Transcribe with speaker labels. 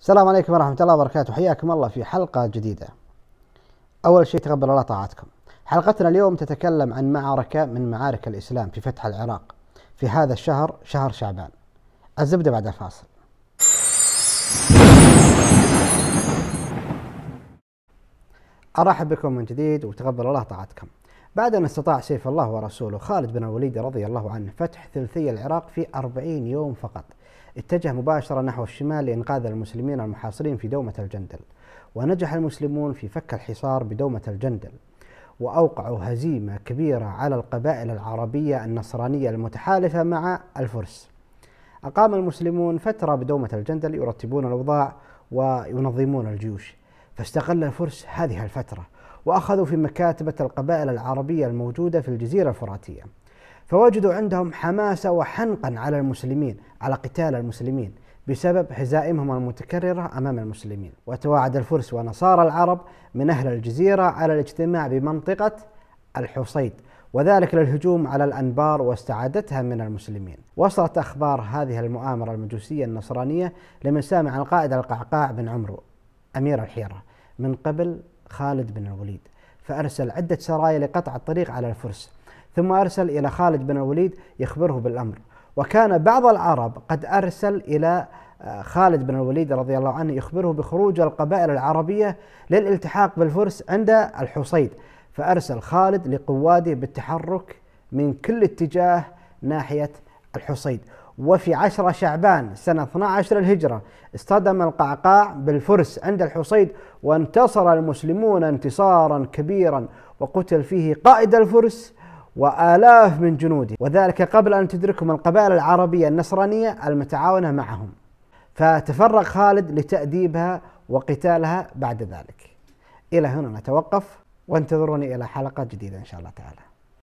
Speaker 1: السلام عليكم ورحمة الله وبركاته حياكم الله في حلقة جديدة أول شيء تقبل الله طاعتكم حلقتنا اليوم تتكلم عن معركة من معارك الإسلام في فتح العراق في هذا الشهر شهر شعبان الزبدة بعد الفاصل أرحب بكم من جديد وتقبل الله طاعتكم بعد أن استطاع سيف الله ورسوله خالد بن الوليد رضي الله عنه فتح ثلثي العراق في أربعين يوم فقط اتجه مباشرة نحو الشمال لإنقاذ المسلمين المحاصرين في دومة الجندل ونجح المسلمون في فك الحصار بدومة الجندل وأوقعوا هزيمة كبيرة على القبائل العربية النصرانية المتحالفة مع الفرس أقام المسلمون فترة بدومة الجندل يرتبون الأوضاع وينظمون الجيوش فاستغل الفرس هذه الفترة وأخذوا في مكاتبة القبائل العربية الموجودة في الجزيرة الفراتية فوجدوا عندهم حماسة وحنقا على المسلمين على قتال المسلمين بسبب هزائمهم المتكررة أمام المسلمين وتواعد الفرس ونصارى العرب من أهل الجزيرة على الاجتماع بمنطقة الحصيد وذلك للهجوم على الأنبار واستعادتها من المسلمين وصلت أخبار هذه المؤامرة المجوسية النصرانية لمن سامع القائد القعقاع بن عمرو أمير الحيرة من قبل خالد بن الوليد فأرسل عدة سرايا لقطع الطريق على الفرس ثم أرسل إلى خالد بن الوليد يخبره بالأمر وكان بعض العرب قد أرسل إلى آه، خالد بن الوليد رضي الله عنه يخبره بخروج القبائل العربية للالتحاق بالفرس عند الحصيد فأرسل خالد لقواده بالتحرك من كل اتجاه ناحية الحصيد وفي عشرة شعبان سنة 12 الهجرة اصطدم القعقاع بالفرس عند الحصيد وانتصر المسلمون انتصارا كبيرا وقتل فيه قائد الفرس وآلاف من جنوده وذلك قبل أن تدركهم القبائل العربية النصرانية المتعاونة معهم فتفرغ خالد لتأديبها وقتالها بعد ذلك إلى هنا نتوقف وانتظروني إلى حلقة جديدة إن شاء الله تعالى